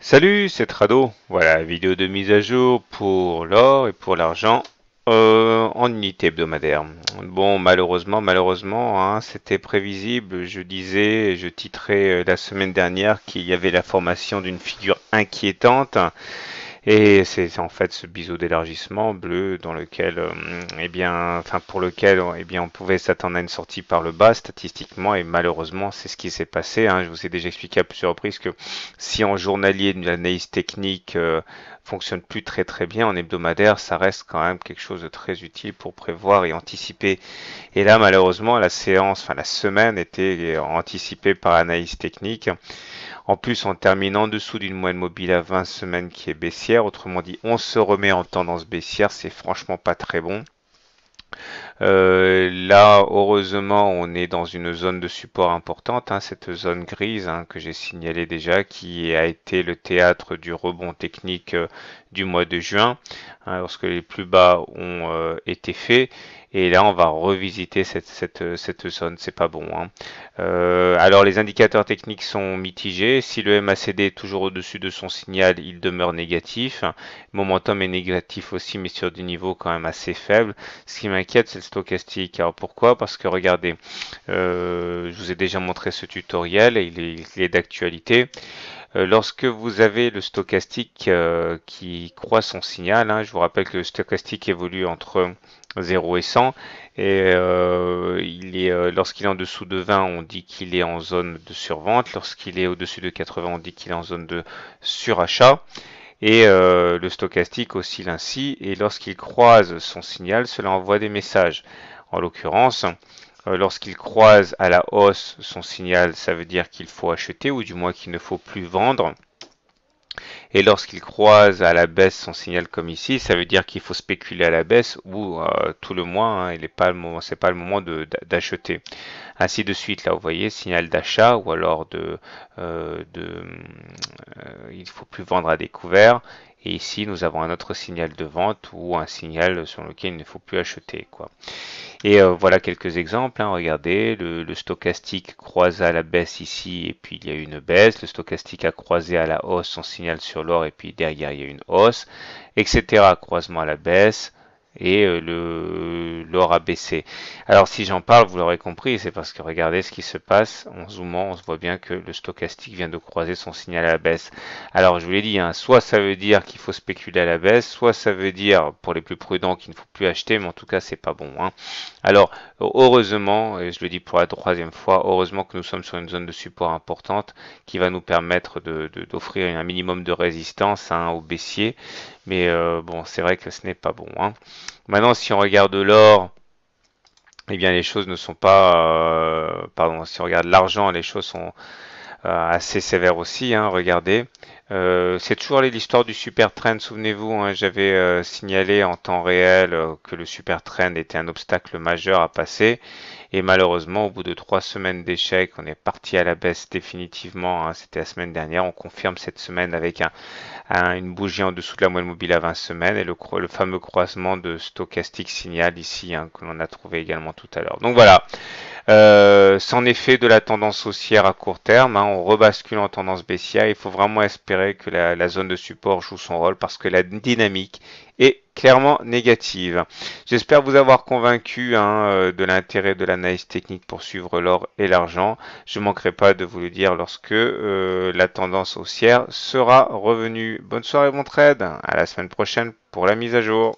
Salut, c'est Trado. Voilà, vidéo de mise à jour pour l'or et pour l'argent euh, en unité hebdomadaire. Bon, malheureusement, malheureusement, hein, c'était prévisible. Je disais, je titrais euh, la semaine dernière qu'il y avait la formation d'une figure inquiétante et c'est en fait ce biseau d'élargissement bleu dans lequel, euh, eh bien, enfin pour lequel, euh, eh bien, on pouvait s'attendre à une sortie par le bas statistiquement et malheureusement c'est ce qui s'est passé. Hein. Je vous ai déjà expliqué à plusieurs reprises que si en journalier l'analyse technique euh, fonctionne plus très très bien en hebdomadaire, ça reste quand même quelque chose de très utile pour prévoir et anticiper. Et là malheureusement la séance, enfin la semaine était anticipée par analyse technique. En plus, on termine en dessous d'une moyenne mobile à 20 semaines qui est baissière. Autrement dit, on se remet en tendance baissière. C'est franchement pas très bon. Euh, là, heureusement, on est dans une zone de support importante, hein, cette zone grise hein, que j'ai signalée déjà, qui a été le théâtre du rebond technique euh, du mois de juin, hein, lorsque les plus bas ont euh, été faits. Et là, on va revisiter cette, cette, zone. C'est pas bon. Hein. Euh, alors, les indicateurs techniques sont mitigés. Si le MACD est toujours au-dessus de son signal, il demeure négatif. Momentum est négatif aussi, mais sur du niveau quand même assez faible. Ce qui m'inquiète, c'est le stochastique. Alors, pourquoi Parce que, regardez, euh, je vous ai déjà montré ce tutoriel. il est d'actualité. Euh, lorsque vous avez le stochastique euh, qui croise son signal, hein, je vous rappelle que le stochastique évolue entre 0 et 100, et euh, lorsqu'il est en dessous de 20, on dit qu'il est en zone de survente, lorsqu'il est au-dessus de 80, on dit qu'il est en zone de surachat, et le stochastique oscille ainsi, et lorsqu'il croise son signal, cela envoie des messages. En l'occurrence, euh, lorsqu'il croise à la hausse son signal, ça veut dire qu'il faut acheter ou du moins qu'il ne faut plus vendre. Et lorsqu'il croise à la baisse son signal comme ici, ça veut dire qu'il faut spéculer à la baisse ou euh, tout le moins, hein, il n'est pas le moment, c'est pas le moment d'acheter. Ainsi de suite, là vous voyez, signal d'achat ou alors de, euh, de euh, il faut plus vendre à découvert et ici, nous avons un autre signal de vente ou un signal sur lequel il ne faut plus acheter. Quoi. Et euh, voilà quelques exemples. Hein. Regardez, le, stochastique croise à la baisse ici, et puis il y a une baisse. Le stochastique a croisé à la hausse son signal sur l'or, et puis derrière, il y a une hausse, etc. Croisement à la baisse. Et euh, le, a baissé. Alors si j'en parle, vous l'aurez compris, c'est parce que regardez ce qui se passe. En zoomant, on se voit bien que le stochastique vient de croiser son signal à la baisse. Alors je vous l'ai dit, hein, soit ça veut dire qu'il faut spéculer à la baisse, soit ça veut dire pour les plus prudents qu'il ne faut plus acheter, mais en tout cas c'est pas bon. Hein. Alors heureusement, et je le dis pour la troisième fois, heureusement que nous sommes sur une zone de support importante qui va nous permettre d'offrir un minimum de résistance un hein, aux baissiers. Mais euh, bon, c'est vrai que ce n'est pas bon. Hein. Maintenant, si on regarde l'or, eh bien les choses ne sont pas... Euh, pardon, si on regarde l'argent, les choses sont euh, assez sévères aussi, hein, regardez. Euh, c'est toujours l'histoire du super trend, souvenez-vous, hein, j'avais signalé en temps réel que le super trend était un obstacle majeur à passer. Et malheureusement, au bout de trois semaines d'échecs, on est parti à la baisse définitivement. Hein. C'était la semaine dernière. On confirme cette semaine avec une bougie en dessous de la moelle mobile à 20 semaines et le, fameux croisement de stochastique signal ici hein, que l'on a trouvé également tout à l'heure. Donc voilà, euh, en effet de la tendance haussière à court terme. Hein. on rebascule en tendance baissière. Il faut vraiment espérer que la, la zone de support joue son rôle parce que la dynamique est clairement négative. J'espère vous avoir convaincu hein, euh, de l'intérêt de l'analyse technique pour suivre l'or et l'argent. Je manquerai pas de vous le dire lorsque euh, la tendance haussière sera revenue. Bonne soirée, bon trade. À la semaine prochaine pour la mise à jour.